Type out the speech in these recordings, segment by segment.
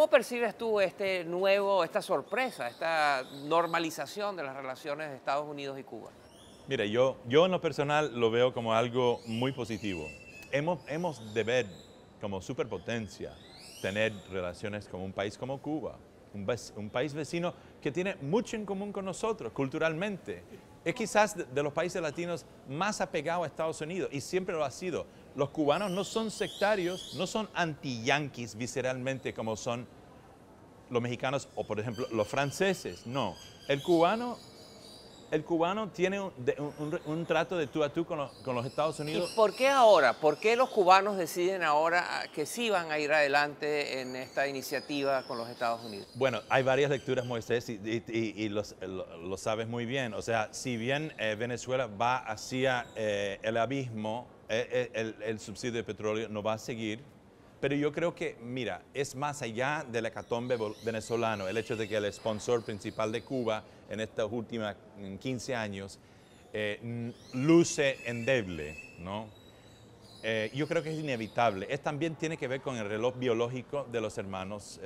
¿Cómo percibes tú este nuevo, esta sorpresa, esta normalización de las relaciones de Estados Unidos y Cuba? Mira, yo, yo en lo personal lo veo como algo muy positivo. Hemos, hemos de ver como superpotencia tener relaciones con un país como Cuba, un, país vecino que tiene mucho en común con nosotros culturalmente. Es quizás de, de los países latinos más apegado a Estados Unidos y siempre lo ha sido los cubanos no son sectarios, no son anti-yanquis visceralmente como son los mexicanos o, por ejemplo, los franceses. No, el cubano, el cubano tiene un, trato de tú a tú con los, Estados Unidos. ¿Y por qué ahora? ¿Por qué los cubanos deciden ahora ah, que sí van a ir adelante en esta iniciativa con los Estados Unidos? Bueno, hay varias lecturas, Moisés, y, los, lo, sabes muy bien. O sea, si bien eh, Venezuela va hacia eh, el abismo, eh, eh, el, subsidio de petróleo no va a seguir, pero yo creo que, mira, es más allá del hecatombe venezolano, el hecho de que el sponsor principal de Cuba en estos últimos 15 años eh, luce endeble, ¿no? yo creo que es inevitable. Es, también tiene que ver con el reloj biológico de los hermanos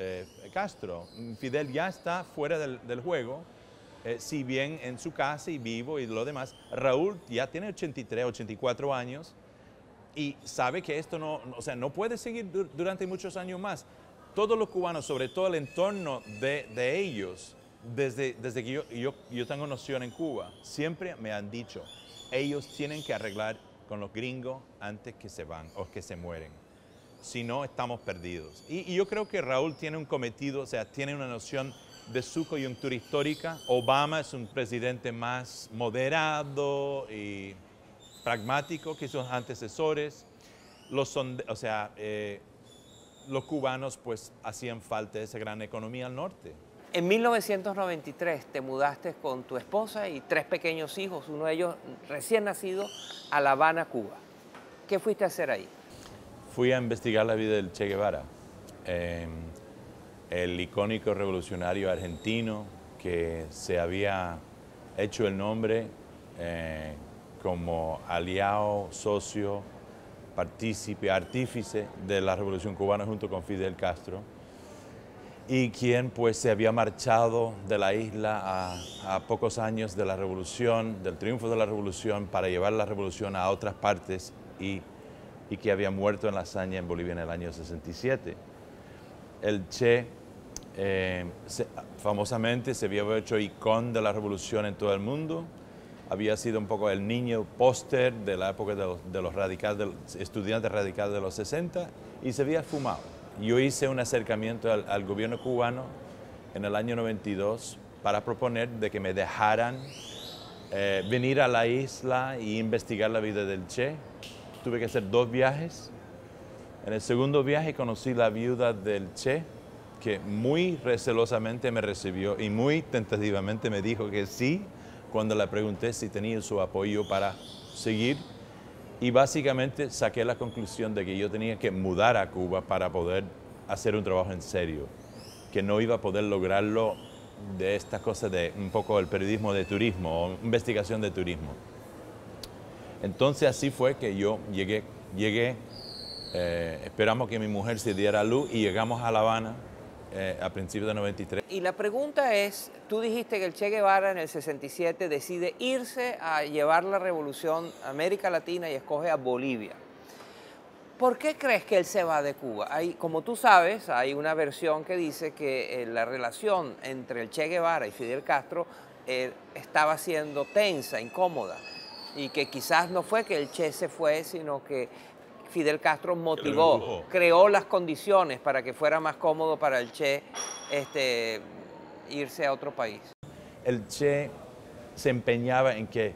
Castro. Fidel ya está fuera del, juego, si bien en su casa y vivo y lo demás, Raúl ya tiene 83, 84 años y sabe que esto no, o sea, no puede seguir durante muchos años más. Todos los cubanos, sobre todo el entorno de, de ellos, desde, desde que yo, yo, yo, tengo noción en Cuba, siempre me han dicho, ellos tienen que arreglar con los gringos antes que se van o que se mueren. Si no, estamos perdidos. Y, y yo creo que Raúl tiene un cometido, o sea, tiene una noción de su coyuntura histórica. Obama es un presidente más moderado y pragmático que sus antecesores. Los o sea, eh, los cubanos pues hacían falta de esa gran economía al norte. En 1993 te mudaste con tu esposa y tres pequeños hijos, uno de ellos recién nacido, a La Habana, Cuba. ¿Qué fuiste a hacer ahí? Fui a investigar la vida del Che Guevara, em, el icónico revolucionario argentino que se había hecho el nombre eh, como aliado, socio, partícipe, artífice de la Revolución Cubana junto con Fidel Castro y quien pues se había marchado de la isla a, pocos años de la revolución, del triunfo de la revolución, para llevar la revolución a otras partes y, que había muerto en la hazaña en Bolivia en el año 67. El Che eh, famosamente se había hecho icón de la revolución en todo el mundo, había sido un poco el niño póster de la época de los, radicales, estudiantes radicales de los 60 y se había fumado. Yo hice un acercamiento al, gobierno cubano en el año 92 para proponer de que me dejaran eh, venir a la isla y e investigar la vida del Che. Tuve que hacer dos viajes. En el segundo viaje conocí la viuda del Che, que muy recelosamente me recibió y muy tentativamente me dijo que sí, cuando le pregunté si tenía su apoyo para seguir y básicamente saqué la conclusión de que yo tenía que mudar a Cuba para poder hacer un trabajo en serio, que no iba a poder lograrlo de estas cosas de un poco el periodismo de turismo o investigación de turismo. Entonces así fue que yo llegué, llegué eh, esperamos que mi mujer se diera a luz y llegamos a La Habana eh, a principios de 93. Y la pregunta es, tú dijiste que el Che Guevara en el 67 decide irse a llevar la revolución a América Latina y escoge a Bolivia. ¿Por qué crees que él se va de Cuba? Hay, como tú sabes, hay una versión que dice que eh, la relación entre el Che Guevara y Fidel Castro eh, estaba siendo tensa, incómoda, y que quizás no fue que el Che se fue, sino que Fidel Castro motivó, creó las condiciones para que fuera más cómodo para el Che este, irse a otro país. El Che se empeñaba en que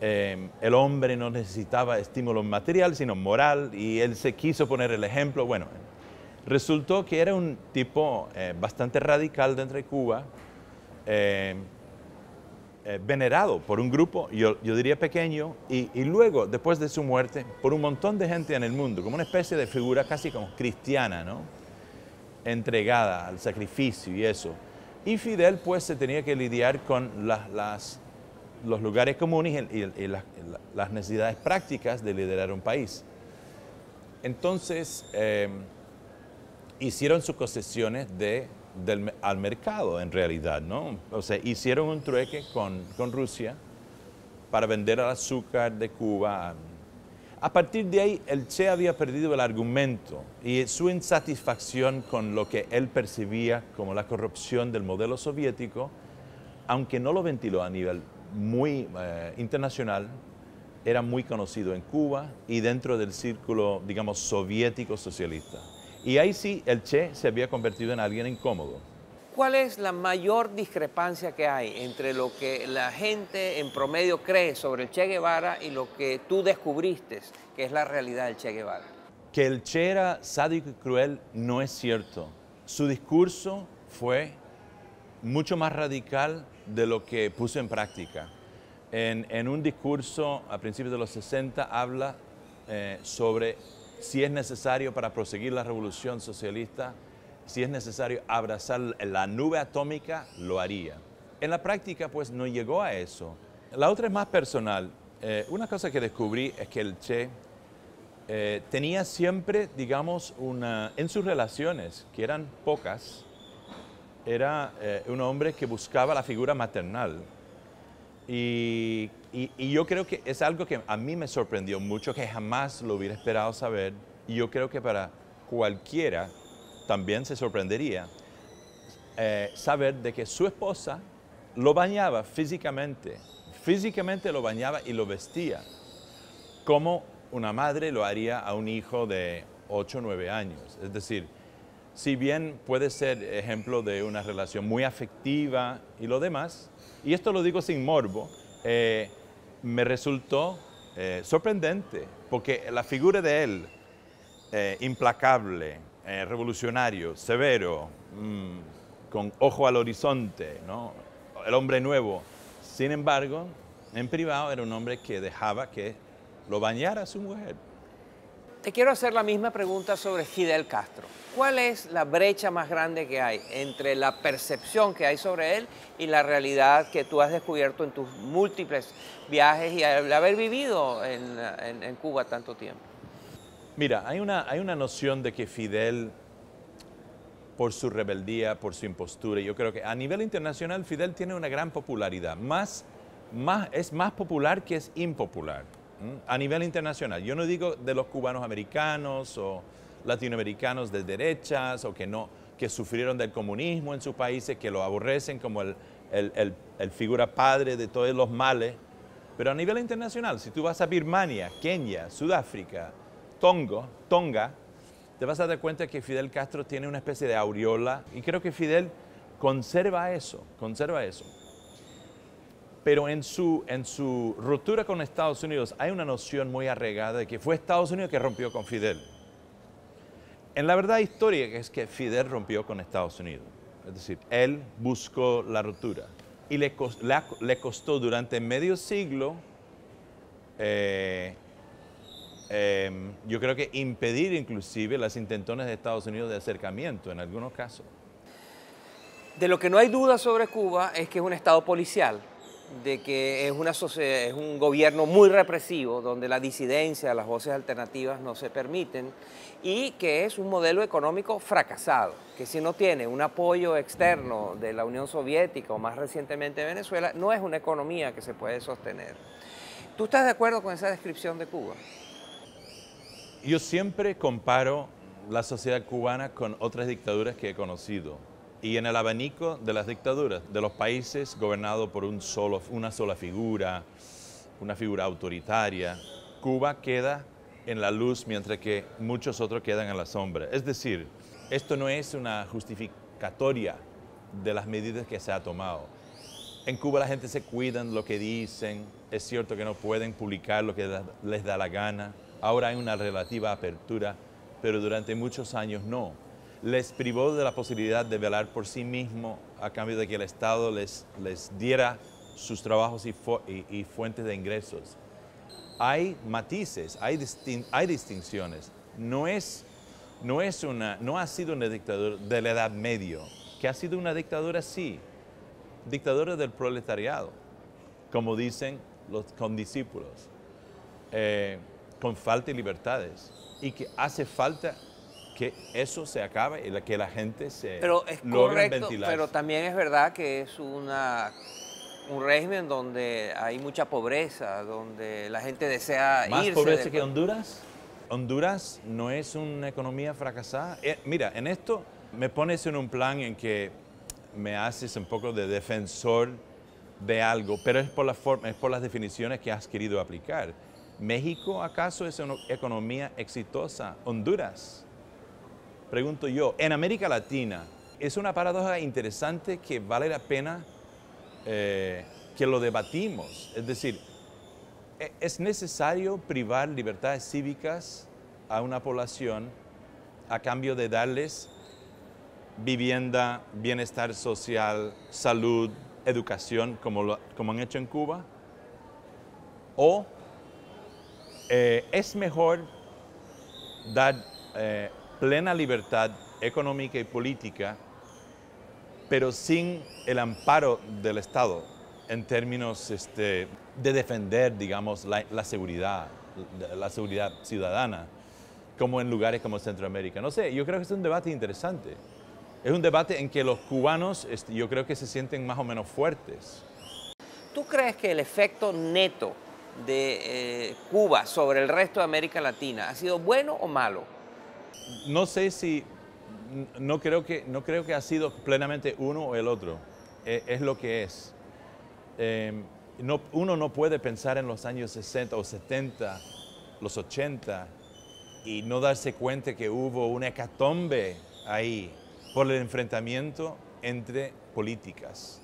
eh, el hombre no necesitaba estímulo material, sino moral, y él se quiso poner el ejemplo. Bueno, resultó que era un tipo eh, bastante radical dentro de Cuba. Eh, eh, venerado por un grupo, yo, diría pequeño, y, luego, después de su muerte, por un montón de gente en el mundo, como una especie de figura casi como cristiana, ¿no? entregada al sacrificio y eso. Y Fidel pues se tenía que lidiar con las, los lugares comunes y, las, necesidades prácticas de liderar un país. Entonces, eh, hicieron sus concesiones de al mercado en realidad, ¿no? O sea, hicieron un trueque con, con Rusia para vender el azúcar de Cuba. A partir de ahí, el Che había perdido el argumento y su insatisfacción con lo que él percibía como la corrupción del modelo soviético, aunque no lo ventiló a nivel muy eh, internacional, era muy conocido en Cuba y dentro del círculo, digamos, soviético socialista. Y ahí sí, el Che se había convertido en alguien incómodo. ¿Cuál es la mayor discrepancia que hay entre lo que la gente en promedio cree sobre el Che Guevara y lo que tú descubriste que es la realidad del Che Guevara? Que el Che era sádico y cruel no es cierto. Su discurso fue mucho más radical de lo que puso en práctica. En, un discurso a principios de los 60 habla eh, sobre si es necesario para proseguir la revolución socialista, si es necesario abrazar la nube atómica, lo haría. En la práctica, pues no llegó a eso. La otra es más personal. Eh, una cosa que descubrí es que el Che eh, tenía siempre, digamos, una, en sus relaciones, que eran pocas, era eh, un hombre que buscaba la figura maternal. Y, yo creo que es algo que a mí me sorprendió mucho, que jamás lo hubiera esperado saber. Y yo creo que para cualquiera también se sorprendería eh, saber de que su esposa lo bañaba físicamente, físicamente lo bañaba y lo vestía, como una madre lo haría a un hijo de 8 o 9 años. Es decir, si bien puede ser ejemplo de una relación muy afectiva y lo demás, y esto lo digo sin morbo, eh, me resultó eh, sorprendente, porque la figura de él, eh, implacable, revolucionario, severo, mm, con ojo al horizonte, el hombre nuevo, sin embargo, en privado era un hombre que dejaba que lo bañara su mujer. Te quiero hacer la misma pregunta sobre Fidel Castro. ¿Cuál es la brecha más grande que hay entre la percepción que hay sobre él y la realidad que tú has descubierto en tus múltiples viajes y al haber vivido en, Cuba tanto tiempo? Mira, hay una, hay una noción de que Fidel por su rebeldía, por su impostura. Yo creo que a nivel internacional Fidel tiene una gran popularidad, más, más, es más popular que es impopular a nivel internacional. Yo no digo de los cubanos americanos o latinoamericanos de derechas o que no que sufrieron del comunismo en sus países, que lo aborrecen como el, figura padre de todos los males. Pero a nivel internacional, si tú vas a Birmania, Kenia, Sudáfrica, Tongo, Tonga, te vas a dar cuenta que Fidel Castro tiene una especie de aureola y creo que Fidel conserva eso, conserva eso pero en su, en su ruptura con Estados Unidos hay una noción muy arregada de que fue Estados Unidos que rompió con Fidel. En la verdad histórica es que Fidel rompió con Estados Unidos. Es decir, él buscó la ruptura y le, costó durante medio siglo, eh, em, yo creo que impedir inclusive las intentones de Estados Unidos de acercamiento en algunos casos. De lo que no hay duda sobre Cuba es que es un estado policial, de que es, un gobierno muy represivo, donde la disidencia, las voces alternativas no se permiten, y que es un modelo económico fracasado, que si no tiene un apoyo externo de la Unión Soviética o más recientemente Venezuela, no es una economía que se puede sostener. ¿Tú estás de acuerdo con esa descripción de Cuba? Yo siempre comparo la sociedad cubana con otras dictaduras que he conocido y en el abanico de las dictaduras, de los países gobernados por un solo, una sola figura, una figura autoritaria, Cuba queda en la luz mientras que muchos otros quedan en la sombra. Es decir, esto no es una justificatoria de las medidas que se ha tomado. En Cuba la gente se cuida lo que dicen, es cierto que no pueden publicar lo que les da la gana, ahora hay una relativa apertura, pero durante muchos años no les privó de la posibilidad de velar por sí mismo a cambio de que el Estado les, les diera sus trabajos y, fuentes de ingresos. Hay matices, hay, hay distinciones. No, es, no, es una, no ha sido una dictadura de la Edad Media, que ha sido una dictadura, sí, dictadura del proletariado, como dicen los condiscípulos, eh, con falta de libertades, y que hace falta que eso se acabe y que la gente se pero es Pero también es verdad que es una, un régimen donde hay mucha pobreza, donde la gente desea irse. ¿Más pobreza que Honduras? Honduras no es una economía fracasada. Eh, mira, en esto me pones en un plan en que me haces un poco de defensor de algo, pero es por, la forma, es por las definiciones que has querido aplicar. ¿México acaso es una economía exitosa? Honduras pregunto yo, en América Latina, es una paradoja interesante que vale la pena eh, que lo debatimos. Es decir, ¿e-, ¿es necesario privar libertades cívicas a una población a cambio de darles vivienda, bienestar social, salud, educación, como, como han hecho en Cuba? ¿O eh, es mejor dar eh, plena libertad económica y política, pero sin el amparo del Estado en términos este, de defender, digamos, la, seguridad, la, seguridad ciudadana, como en lugares como Centroamérica. No sé, yo creo que es un debate interesante. Es un debate en que los cubanos este, yo creo que se sienten más o menos fuertes. ¿Tú crees que el efecto neto de eh, Cuba sobre el resto de América Latina ha sido bueno o malo? No sé si, no creo que, no creo que ha sido plenamente uno o el otro, eh, es, lo que es. Em, no, uno no puede pensar en los años 60 o 70, los 80, y no darse cuenta que hubo una hecatombe ahí por el enfrentamiento entre políticas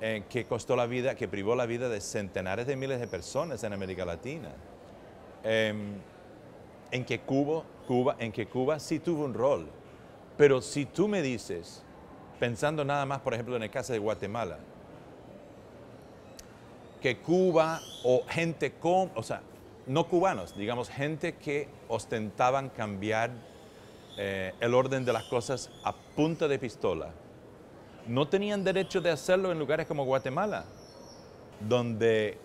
eh, que costó la vida, que privó la vida de centenares de miles de personas en América Latina, em, en que Cuba Cuba, en que Cuba sí tuvo un rol. Pero si tú me dices, pensando nada más, por ejemplo, en el caso de Guatemala, que Cuba o gente con, o sea, no cubanos, digamos, gente que ostentaban cambiar eh, el orden de las cosas a punta de pistola, no tenían derecho de hacerlo en lugares como Guatemala, donde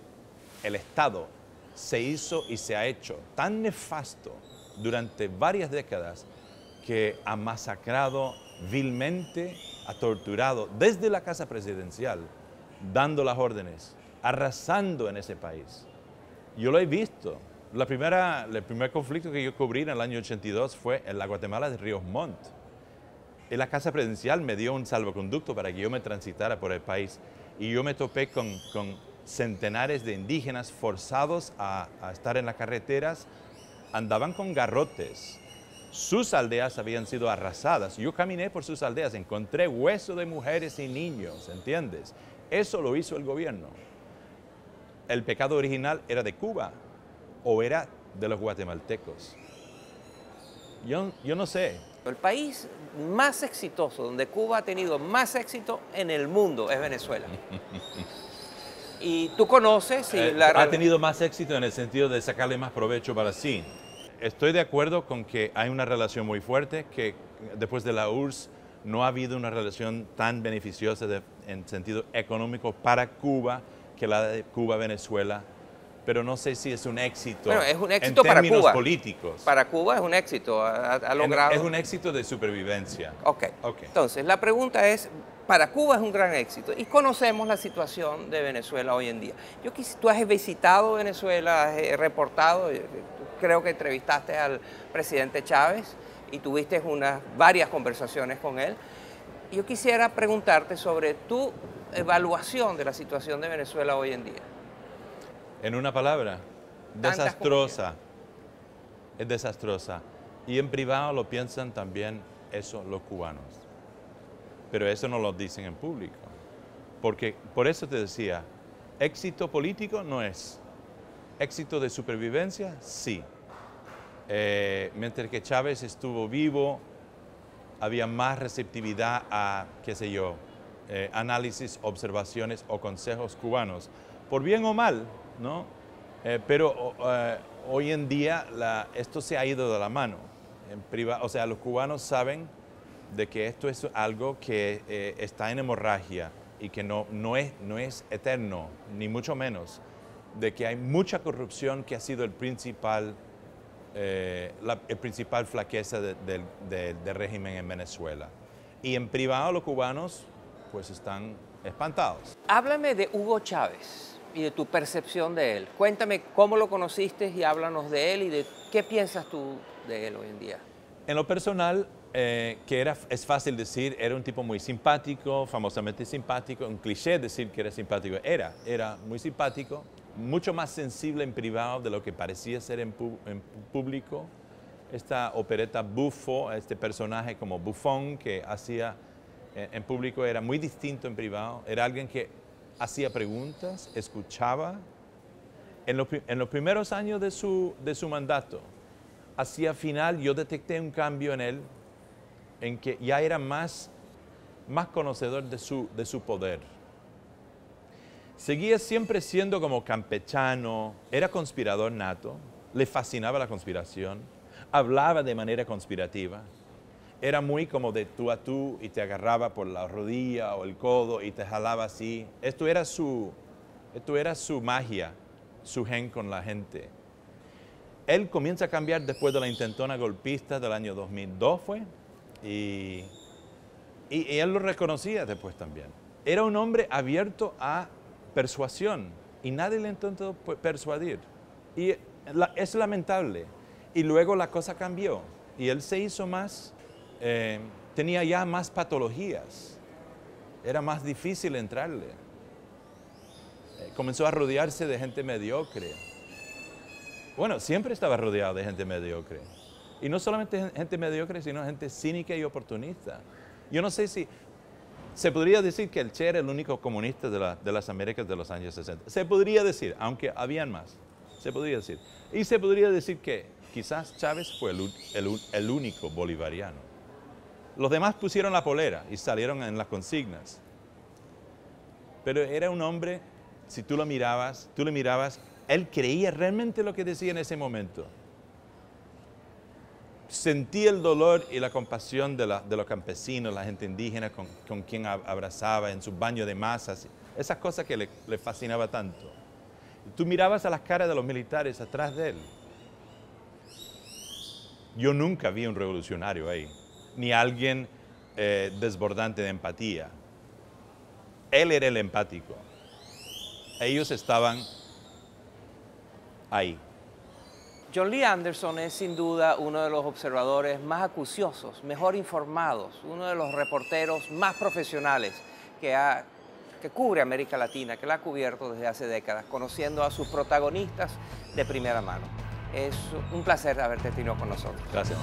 el Estado se hizo y se ha hecho tan nefasto durante varias décadas que ha masacrado vilmente, ha torturado desde la casa presidencial, dando las órdenes, arrasando en ese país. Yo lo he visto. primera, el primer conflicto que yo cubrí en el año 82 fue en la Guatemala de Ríos Montt. En la casa presidencial me dio un salvoconducto para que yo me transitara por el país y yo me topé con, centenares de indígenas forzados a estar en las carreteras, andaban con garrotes. Sus aldeas habían sido arrasadas. Yo caminé por sus aldeas, encontré hueso de mujeres y niños, ¿entiendes? Eso lo hizo el gobierno. El pecado original era de Cuba o era de los guatemaltecos. Yo, yo no sé. El país más exitoso, donde Cuba ha tenido más éxito en el mundo, es Venezuela. y tú conoces y eh, Ha tenido más éxito en el sentido de sacarle más provecho para sí. Estoy de acuerdo con que hay una relación muy fuerte, que después de la URSS no ha habido una relación tan beneficiosa en sentido económico para Cuba que la de Cuba-Venezuela, pero no sé si es un éxito. Bueno, es un éxito en para términos políticos. Para Cuba es un éxito, ha, logrado. es un éxito de supervivencia. Ok. Entonces, la pregunta es, para Cuba es un gran éxito y conocemos la situación de Venezuela hoy en día. Yo quis, tú has visitado Venezuela, has eh, reportado, eh, eh, creo que entrevistaste al presidente Chávez y tuviste unas varias conversaciones con él. Yo quisiera preguntarte sobre tu evaluación de la situación de Venezuela hoy en día. En una palabra, desastrosa. Es desastrosa. Y en privado lo piensan también eso los cubanos pero eso no lo dicen en público. Porque por eso te decía, éxito político no es. Éxito de supervivencia, sí. Eh, mientras que Chávez estuvo vivo, había más receptividad a, qué sé yo, eh, análisis, observaciones o consejos cubanos, por bien o mal, ¿no? Eh, pero hoy en día esto se ha ido de la mano. En o sea, los cubanos saben de que esto es algo que eh, está en hemorragia y que no, no, es, no es eterno, ni mucho menos, de que hay mucha corrupción que ha sido el principal, eh, la principal flaqueza del régimen en Venezuela. Y en privado los cubanos pues están espantados. Háblame de Hugo Chávez y de tu percepción de él. Cuéntame cómo lo conociste y háblanos de él y de qué piensas tú de él hoy en día. En lo personal, eh, que era, es fácil decir, era un tipo muy simpático, famosamente simpático, un cliché decir que era simpático, era, era muy simpático, mucho más sensible en privado de lo que parecía ser en, público. Esta opereta Bufo, este personaje como bufón que hacía eh, en, público era muy distinto en privado, era alguien que hacía preguntas, escuchaba. En, en los primeros años de su, de su mandato, hacia final yo detecté un cambio en él en que ya era más, conocedor de su, poder. Seguía siempre siendo como campechano, era conspirador nato, le fascinaba la conspiración, hablaba de manera conspirativa, era muy como de tú a tú y te agarraba por la rodilla o el codo y te jalaba así. Esto era su, esto era su magia, su gen con la gente. Él comienza a cambiar después de la intentona golpista del año 2002, ¿fue? Y, él lo reconocía después también. Era un hombre abierto a persuasión y nadie le intentó persuadir. Y es lamentable. Y luego la cosa cambió y él se hizo más, eh, tenía ya más patologías. Era más difícil entrarle. Eh, comenzó a rodearse de gente mediocre. Bueno, siempre estaba rodeado de gente mediocre. Y no solamente gente mediocre, sino gente cínica y oportunista. Yo no sé si se podría decir que el Che era el único comunista de, de, las Américas de los años 60. Se podría decir, aunque habían más. Se podría decir. Y se podría decir que quizás Chávez fue el, el, único bolivariano. Los demás pusieron la polera y salieron en las consignas. Pero era un hombre, si tú lo mirabas, tú lo mirabas, él creía realmente lo que decía en ese momento sentí el dolor y la compasión de, los campesinos, la gente indígena con, quien abrazaba en su baño de masas, esas cosas que le, fascinaba tanto. Tú mirabas a las caras de los militares atrás de él. Yo nunca vi un revolucionario ahí, ni alguien eh, desbordante de empatía. Él era el empático. Ellos estaban ahí. John Lee Anderson es sin duda uno de los observadores más acuciosos, mejor informados, uno de los reporteros más profesionales que, cubre América Latina, que la ha cubierto desde hace décadas, conociendo a sus protagonistas de primera mano. Es un placer haberte tenido con nosotros. Gracias,